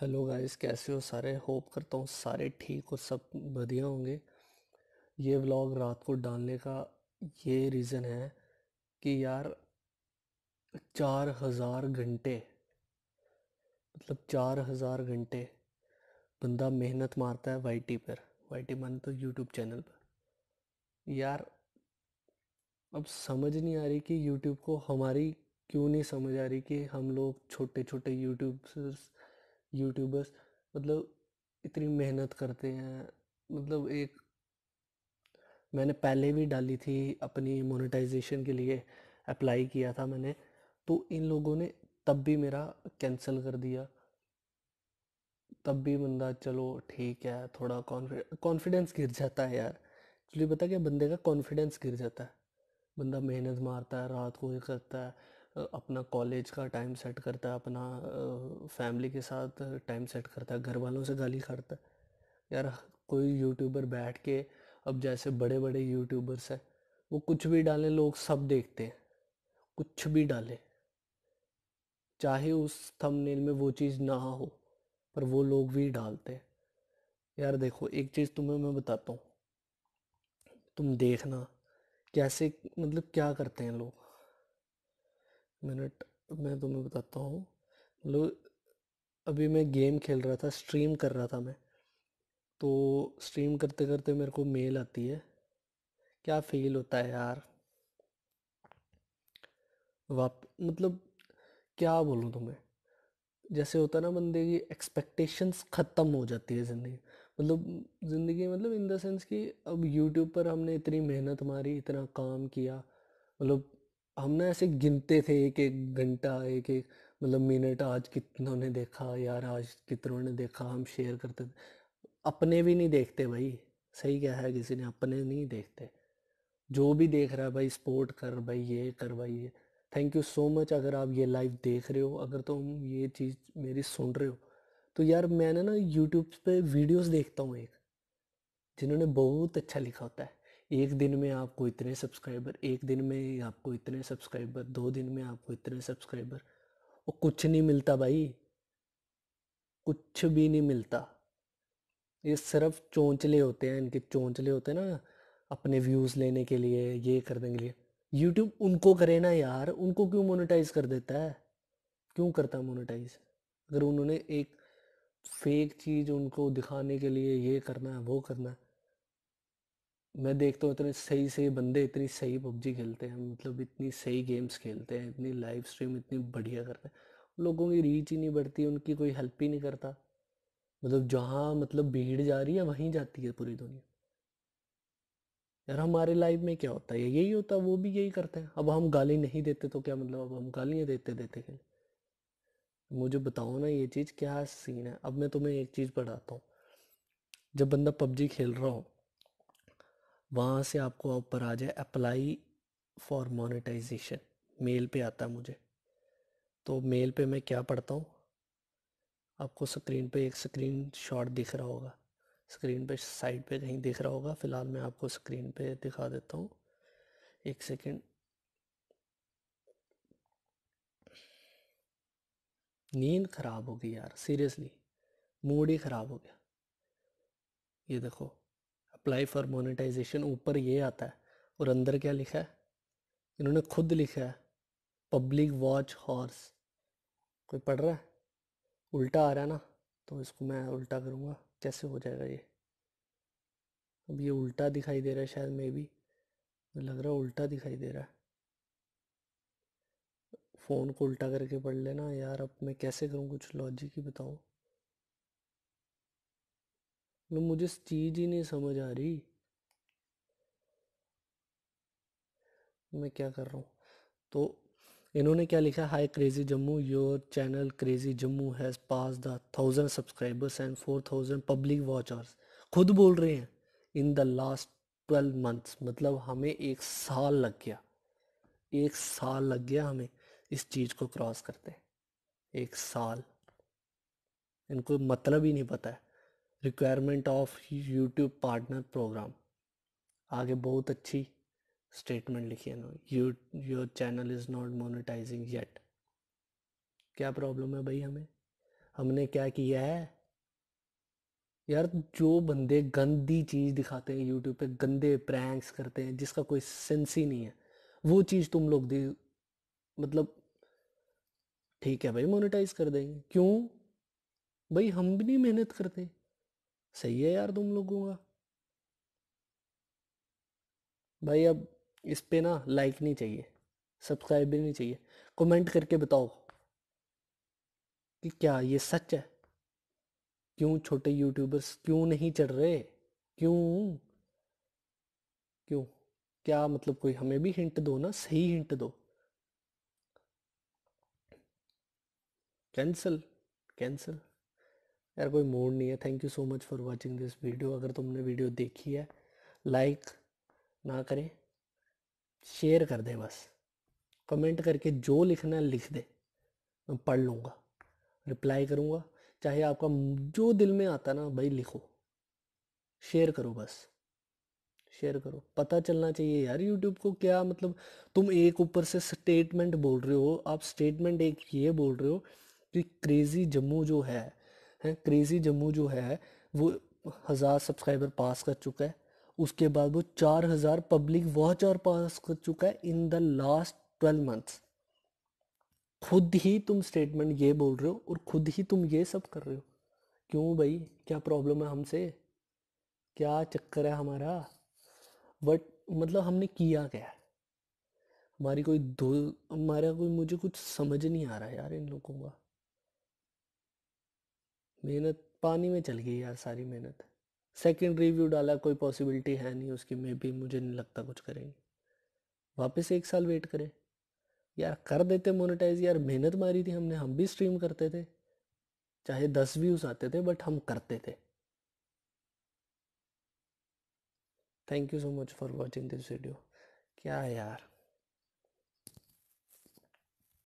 hello guys कैसे हो सारे होप करता हूँ सारे ठीक और सब बढ़िया होंगे ये व्लॉग रात को डालने का ये रीज़न है कि यार चार हज़ार घंटे मतलब चार हज़ार घंटे बंदा मेहनत मारता है वाईटी पर वाईटी मान तो यूट्यूब चैनल पर यार अब समझ नहीं आ रही कि यूट्यूब को हमारी क्यों नहीं समझ आ रही कि हम लोग छोटे छोटे यूट्यूबर्स यूट्यूबर्स मतलब इतनी मेहनत करते हैं मतलब एक मैंने पहले भी डाली थी अपनी मोनेटाइजेशन के लिए अप्लाई किया था मैंने तो इन लोगों ने तब भी मेरा कैंसिल कर दिया तब भी बंदा चलो ठीक है थोड़ा कॉन्फिडेंस कॉन्फिडेंस गिर जाता है यार एक्चुअली पता क्या बंदे का कॉन्फिडेंस गिर जाता है बंदा मेहनत मारता है रात को ये करता है अपना कॉलेज का टाइम सेट करता है अपना फैमिली के साथ टाइम सेट करता है घर वालों से गाली करता है यार कोई यूट्यूबर बैठ के अब जैसे बड़े बड़े यूट्यूबर्स हैं वो कुछ भी डालें लोग सब देखते हैं कुछ भी डालें चाहे उस थंबनेल में वो चीज़ ना हो पर वो लोग भी डालते हैं यार देखो एक चीज़ तुम्हें मैं बताता हूँ तुम देखना कैसे मतलब क्या करते हैं लोग मिनट मैं तुम्हें बताता हूँ मतलब अभी मैं गेम खेल रहा था स्ट्रीम कर रहा था मैं तो स्ट्रीम करते करते मेरे को मेल आती है क्या फील होता है यार वाप मतलब क्या बोलूँ तुम्हें जैसे होता ना बंदे की एक्सपेक्टेशंस ख़त्म हो जाती है ज़िंदगी मतलब ज़िंदगी मतलब इन द सेंस कि अब यूट्यूब पर हमने इतनी मेहनत मारी इतना काम किया मतलब हम ना ऐसे गिनते थे एक एक घंटा एक एक मतलब मिनट आज कितनों ने देखा यार आज कितनों ने देखा हम शेयर करते थे अपने भी नहीं देखते भाई सही क्या है किसी ने अपने नहीं देखते जो भी देख रहा है भाई सपोर्ट कर भाई ये कर भाई ये थैंक यू सो मच अगर आप ये लाइव देख रहे हो अगर तुम तो ये चीज़ मेरी सुन रहे हो तो यार मैंने ना यूट्यूब पे वीडियोस देखता हूँ एक जिन्होंने बहुत अच्छा लिखा होता है एक दिन में आपको इतने सब्सक्राइबर एक दिन में आपको इतने सब्सक्राइबर दो दिन में आपको इतने सब्सक्राइबर और कुछ नहीं मिलता भाई कुछ भी नहीं मिलता ये सिर्फ चोंचले होते हैं इनके चोंचले होते हैं ना अपने व्यूज़ लेने के लिए ये करने के लिए यूट्यूब उनको करे ना यार उनको क्यों मोनेटाइज कर देता है क्यों करता है मोनेटाइज अगर उन्होंने एक फेक चीज़ उनको दिखाने के लिए ये करना है वो करना है मैं देखता हूँ इतने सही सही बंदे इतनी सही पबजी खेलते हैं मतलब इतनी सही गेम्स खेलते हैं इतनी लाइव स्ट्रीम इतनी बढ़िया करते हैं लोगों की रीच ही नहीं बढ़ती उनकी कोई हेल्प ही नहीं करता मतलब जहाँ मतलब भीड़ जा रही है वहीं जाती है पूरी दुनिया यार हमारे लाइफ में क्या होता है यही होता है वो भी यही करते हैं अब हम गाली नहीं देते तो क्या मतलब अब हम गालियाँ देते देते खेल मुझे बताओ ना ये चीज़ क्या सीन है अब मैं तुम्हें एक चीज़ बताता हूँ जब बंदा पबजी खेल रहा हो वहाँ से आपको ऊपर आ जाए अप्लाई फॉर मोनेटाइजेशन मेल पे आता है मुझे तो मेल पे मैं क्या पढ़ता हूँ आपको स्क्रीन पे एक स्क्रीन शॉट दिख रहा होगा स्क्रीन पे साइड पे कहीं दिख रहा होगा फ़िलहाल मैं आपको स्क्रीन पे दिखा देता हूँ एक सेकेंड नींद ख़राब हो गई यार सीरियसली मूड ही ख़राब हो गया ये देखो अप्लाई फॉर मोनेटाइजेशन ऊपर ये आता है और अंदर क्या लिखा है इन्होंने खुद लिखा है पब्लिक वॉच हॉर्स कोई पढ़ रहा है उल्टा आ रहा है ना तो इसको मैं उल्टा करूँगा कैसे हो जाएगा ये अब ये उल्टा दिखाई दे रहा है शायद मे भी लग रहा है उल्टा दिखाई दे रहा है फ़ोन को उल्टा करके पढ़ लेना यार अब मैं कैसे करूँ कुछ लॉजिक ही बताऊँ मैं मुझे इस चीज़ ही नहीं समझ आ रही मैं क्या कर रहा हूँ तो इन्होंने क्या लिखा hi crazy Jammu your channel crazy Jammu has pass the thousand subscribers and four thousand public watchers खुद बोल रहे हैं in the last twelve months मतलब हमें एक साल लग गया एक साल लग गया हमें इस चीज़ को क्रॉस करते एक साल इनको मतलब ही नहीं पता है requirement of YouTube partner program आगे बहुत अच्छी स्टेटमेंट लिखी है you your channel is not monetising yet क्या प्रॉब्लम है भाई हमें हमने क्या किया है यार जो बंदे गंदी चीज़ दिखाते हैं यूट्यूब पे गंदे प्रैंक्स करते हैं जिसका कोई सेंस ही नहीं है वो चीज़ तुम लोग दी मतलब ठीक है भाई मोनेटाइज कर देंगे क्यों भाई हम भी नहीं मेहनत करते सही है यार तुम लोगों का भाई अब इस पे ना लाइक नहीं चाहिए सब्सक्राइब भी नहीं चाहिए कमेंट करके बताओ कि क्या ये सच है क्यों छोटे यूट्यूबर्स क्यों नहीं चढ़ रहे क्यों क्यों क्या मतलब कोई हमें भी हिंट दो ना सही हिंट दो कैंसल कैंसल यार कोई मोड नहीं है thank you so much for watching this video अगर तुमने वीडियो देखी है लाइक ना करें शेयर कर दे बस कमेंट करके जो लिखना है लिख दे मैं पढ़ लूँगा रिप्लाई करूँगा चाहे आपका जो दिल में आता ना भाई लिखो शेयर करो बस शेयर करो पता चलना चाहिए यार यूट्यूब को क्या मतलब तुम एक ऊपर से स्टेटमेंट बोल रहे हो आप स्टेटमेंट एक ये बोल रहे हो कि क्रेज़ी जम्मू जो है है क्रेज़ी जम्मू जो है वो हज़ार सब्सक्राइबर पास कर चुका है उसके बाद वो चार हज़ार पब्लिक वॉच और पास कर चुका है in the last twelve months खुद ही तुम स्टेटमेंट ये बोल रहे हो और खुद ही तुम ये सब कर रहे हो क्यों भाई क्या प्रॉब्लम है हमसे क्या चक्कर है हमारा बट मतलब हमने किया क्या है हमारी कोई दो हमारा कोई मुझे कुछ समझ नहीं आ रहा यार इन लोगों का मेहनत पानी में चल गई यार सारी मेहनत सेकंड रिव्यू डाला कोई पॉसिबिलिटी है नहीं उसकी मे भी मुझे नहीं लगता कुछ करेंगे वापस एक साल वेट करें यार कर देते मोनेटाइज यार मेहनत मारी थी हमने हम भी स्ट्रीम करते थे चाहे दस व्यूज आते थे बट हम करते थे thank you so much for watching this video क्या यार